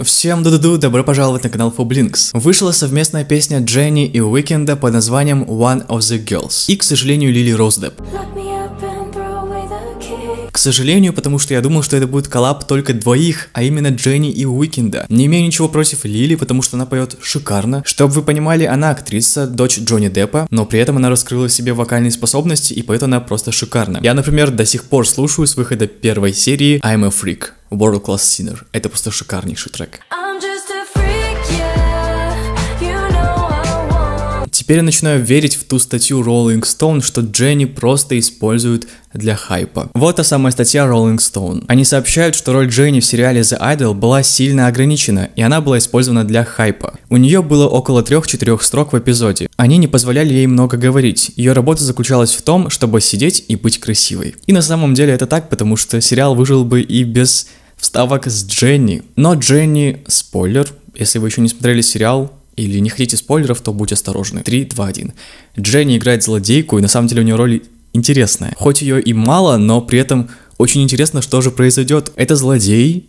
Всем ду-ду-ду, добро пожаловать на канал Фоблинкс. Вышла совместная песня Дженни и Уикенда под названием One of the Girls и, к сожалению, Лили Роздеп. Let me к сожалению, потому что я думал, что это будет коллап только двоих, а именно Дженни и Уикенда. Не имею ничего против Лили, потому что она поет шикарно. Чтобы вы понимали, она актриса, дочь Джонни Деппа, но при этом она раскрыла в себе вокальные способности, и поет она просто шикарно. Я, например, до сих пор слушаю с выхода первой серии I'm a Freak, World Class Sinner. Это просто шикарнейший трек. I'm а, Теперь я начинаю верить в ту статью Rolling Stone, что Дженни просто используют для хайпа. Вот та самая статья Rolling Stone. Они сообщают, что роль Дженни в сериале The Idol была сильно ограничена, и она была использована для хайпа. У нее было около 3-4 строк в эпизоде. Они не позволяли ей много говорить. Ее работа заключалась в том, чтобы сидеть и быть красивой. И на самом деле это так, потому что сериал выжил бы и без вставок с Дженни. Но Дженни, спойлер, если вы еще не смотрели сериал, или не хотите спойлеров, то будьте осторожны. 3, 2, 1. Дженни играет злодейку, и на самом деле у нее роль интересная. Хоть ее и мало, но при этом очень интересно, что же произойдет. Это злодей,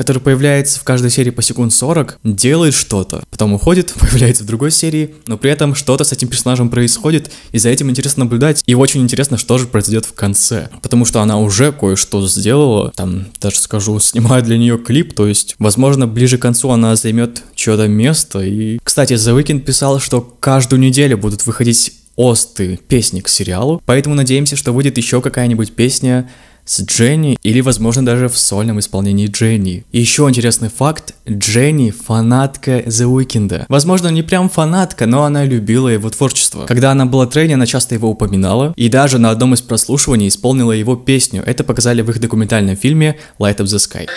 который появляется в каждой серии по секунд 40, делает что-то, потом уходит, появляется в другой серии, но при этом что-то с этим персонажем происходит, и за этим интересно наблюдать, и очень интересно, что же произойдет в конце, потому что она уже кое-что сделала, там, даже скажу, снимаю для нее клип, то есть, возможно, ближе к концу она займет чье-то место, и, кстати, The Weeknd писал, что каждую неделю будут выходить осты песни к сериалу, поэтому надеемся, что выйдет еще какая-нибудь песня с Дженни или, возможно, даже в сольном исполнении Дженни. И еще интересный факт, Дженни фанатка The Weeknd. Возможно, не прям фанатка, но она любила его творчество. Когда она была тренер, она часто его упоминала, и даже на одном из прослушиваний исполнила его песню. Это показали в их документальном фильме Light Up The Sky.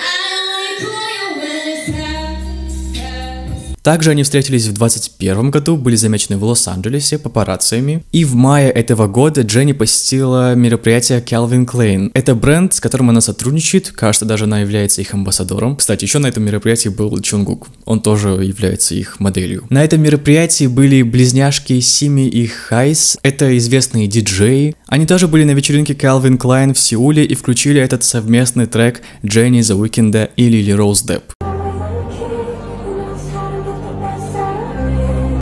Также они встретились в 2021 году, были замечены в Лос-Анджелесе папарацциями. И в мае этого года Дженни посетила мероприятие Calvin Klein. Это бренд, с которым она сотрудничает, кажется, даже она является их амбассадором. Кстати, еще на этом мероприятии был Чунгук, он тоже является их моделью. На этом мероприятии были близняшки Сими и Хайс, это известные диджеи. Они тоже были на вечеринке Calvin Klein в Сеуле и включили этот совместный трек Дженни за Уикенда и Лили Роуз Депп.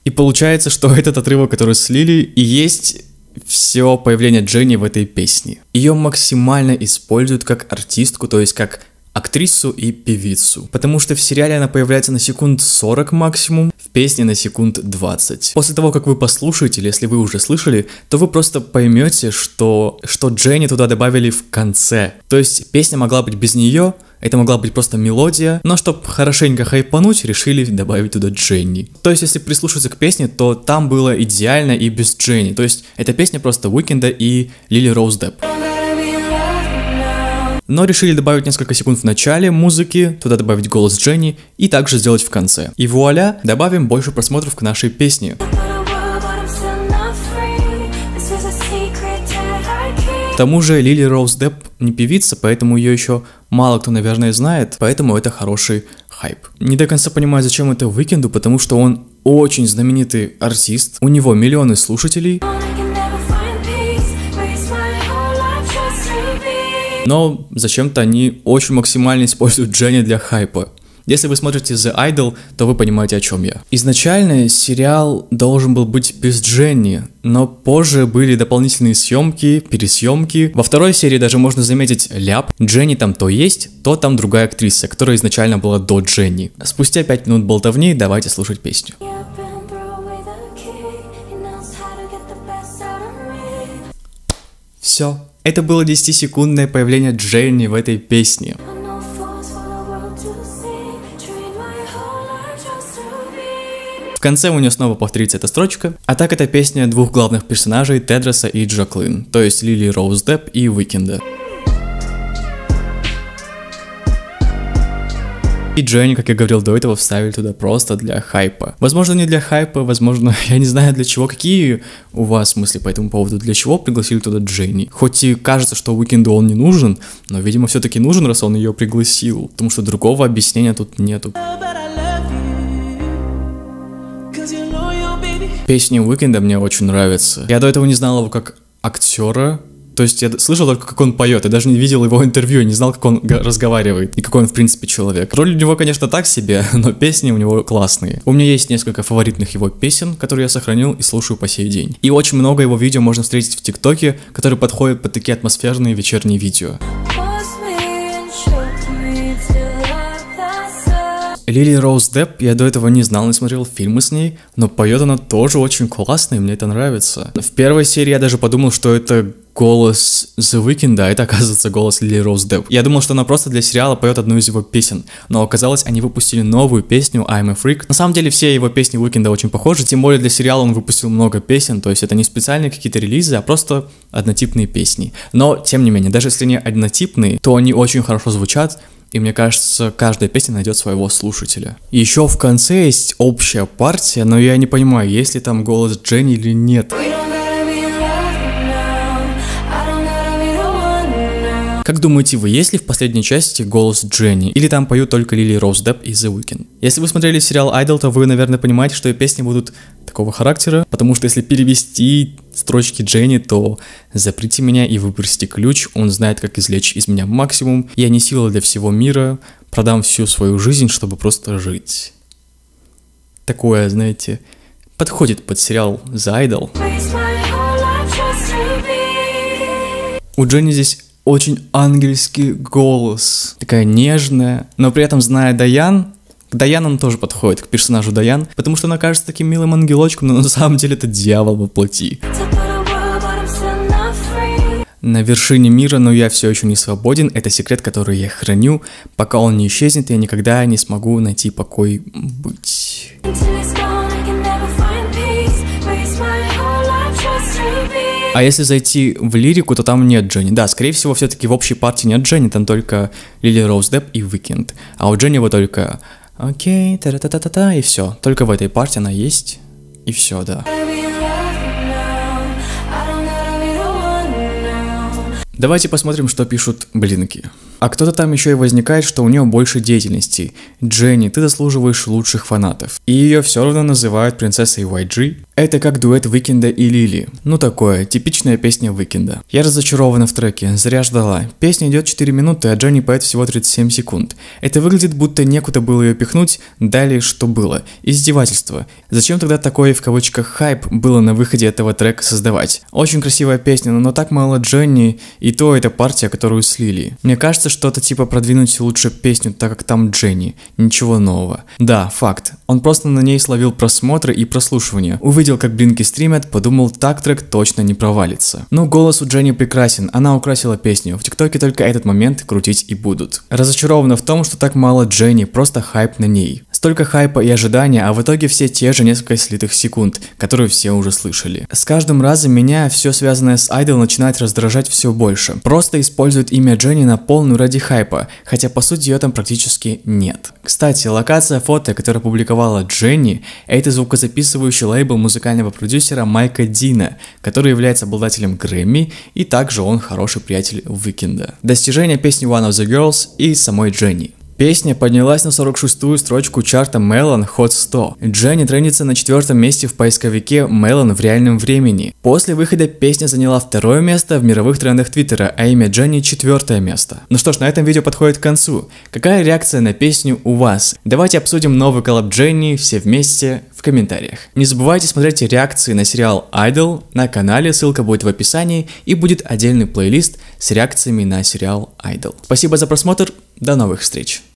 И получается, что этот отрывок, который слили, и есть все появление Дженни в этой песне. Ее максимально используют как артистку, то есть как актрису и певицу. Потому что в сериале она появляется на секунд 40 максимум, в песне на секунд 20. После того, как вы послушаете, или если вы уже слышали, то вы просто поймете, что, что Дженни туда добавили в конце. То есть песня могла быть без нее, это могла быть просто мелодия, но чтобы хорошенько хайпануть, решили добавить туда Дженни. То есть, если прислушаться к песне, то там было идеально и без Дженни. То есть, эта песня просто Уикенда и Лили Роуз Депп но решили добавить несколько секунд в начале музыки, туда добавить голос Дженни и также сделать в конце. И вуаля, добавим больше просмотров к нашей песне. К тому же Лили Роуз Депп не певица, поэтому ее еще мало кто, наверное, знает, поэтому это хороший хайп. Не до конца понимаю, зачем это Уикенду, потому что он очень знаменитый артист, у него миллионы слушателей. Но зачем-то они очень максимально используют Дженни для хайпа. Если вы смотрите The Idol, то вы понимаете, о чем я. Изначально сериал должен был быть без Дженни, но позже были дополнительные съемки, пересъемки. Во второй серии даже можно заметить ляп. Дженни там то есть, то там другая актриса, которая изначально была до Дженни. Спустя 5 минут болтовни давайте слушать песню. Все. Это было 10-секундное появление Дженни в этой песне. конце у нее снова повторится эта строчка, а так это песня двух главных персонажей Тедроса и Джаклин, то есть Лили Роуз Депп и Уикенда. И Дженни, как я говорил до этого, вставили туда просто для хайпа. Возможно, не для хайпа, возможно, я не знаю для чего, какие у вас мысли по этому поводу, для чего пригласили туда Дженни. Хоть и кажется, что Уикенду он не нужен, но, видимо, все-таки нужен, раз он ее пригласил, потому что другого объяснения тут нету. Песни Уикенда мне очень нравятся. Я до этого не знал его как актера, то есть я слышал только, как он поет, я даже не видел его интервью, не знал, как он разговаривает и какой он, в принципе, человек. Роль у него, конечно, так себе, но песни у него классные. У меня есть несколько фаворитных его песен, которые я сохранил и слушаю по сей день. И очень много его видео можно встретить в ТикТоке, которые подходят под такие атмосферные вечерние видео. Лили Роуз Депп я до этого не знал, не смотрел фильмы с ней, но поет она тоже очень классно, и мне это нравится. В первой серии я даже подумал, что это голос The Weeknd, а это, оказывается, голос Лили Роуз Депп. Я думал, что она просто для сериала поет одну из его песен, но оказалось, они выпустили новую песню I'm a Freak. На самом деле, все его песни Уикенда очень похожи, тем более для сериала он выпустил много песен, то есть это не специальные какие-то релизы, а просто однотипные песни. Но, тем не менее, даже если они однотипные, то они очень хорошо звучат, и мне кажется, каждая песня найдет своего слушателя. Еще в конце есть общая партия, но я не понимаю, есть ли там голос Дженни или нет. We don't Как думаете вы, есть ли в последней части голос Дженни? Или там поют только Лили Роуз и The Weeknd? Если вы смотрели сериал «Айдол», то вы, наверное, понимаете, что и песни будут такого характера, потому что если перевести строчки Дженни, то «Заприте меня и выбросьте ключ, он знает, как извлечь из меня максимум, я не сила для всего мира, продам всю свою жизнь, чтобы просто жить». Такое, знаете, подходит под сериал «The Idol». У Дженни здесь очень ангельский голос, такая нежная, но при этом, зная Даян, к Даян он тоже подходит, к персонажу Даян, потому что она кажется таким милым ангелочком, но на самом деле это дьявол во плоти. На вершине мира, но я все еще не свободен, это секрет, который я храню. Пока он не исчезнет, я никогда не смогу найти покой быть. А если зайти в лирику, то там нет Дженни. Да, скорее всего, все-таки в общей партии нет Дженни, там только Лили Роуз Депп и Уикенд. А у Дженни вот только окей, та та та та та и все. Только в этой партии она есть, и все, да. Давайте посмотрим, что пишут блинки. А кто-то там еще и возникает, что у нее больше деятельности. Дженни, ты заслуживаешь лучших фанатов. И ее все равно называют принцессой YG, это как дуэт Викинда и Лили. Ну такое, типичная песня Викинда. Я разочарована в треке, зря ждала. Песня идет 4 минуты, а Джонни поет всего 37 секунд. Это выглядит, будто некуда было ее пихнуть, дали что было. Издевательство. Зачем тогда такое в кавычках хайп было на выходе этого трека создавать? Очень красивая песня, но так мало Джонни, и то это партия, которую слили. Мне кажется, что-то типа продвинуть лучше песню, так как там Дженни. Ничего нового. Да, факт. Он просто на ней словил просмотры и прослушивания. Увидел, как блинки стримят, подумал, так трек точно не провалится. Но голос у Дженни прекрасен, она украсила песню. В ТикТоке только этот момент крутить и будут. Разочарована в том, что так мало Дженни, просто хайп на ней. Столько хайпа и ожидания, а в итоге все те же несколько слитых секунд, которые все уже слышали. С каждым разом меня все связанное с Айдол начинает раздражать все больше. Просто используют имя Дженни на полную ради хайпа, хотя по сути ее там практически нет. Кстати, локация фото, которое публиковал опубликовала Дженни, а это звукозаписывающий лейбл музыкального продюсера Майка Дина, который является обладателем Грэмми, и также он хороший приятель Уикенда. Достижение песни One of the Girls и самой Дженни. Песня поднялась на 46-ю строчку чарта Melon Hot 100. Дженни трендится на четвертом месте в поисковике Melon в реальном времени. После выхода песня заняла второе место в мировых трендах Твиттера, а имя Дженни четвертое место. Ну что ж, на этом видео подходит к концу. Какая реакция на песню у вас? Давайте обсудим новый коллаб Дженни все вместе в комментариях. Не забывайте смотреть реакции на сериал Idol на канале, ссылка будет в описании и будет отдельный плейлист с реакциями на сериал Idol. Спасибо за просмотр, до новых встреч!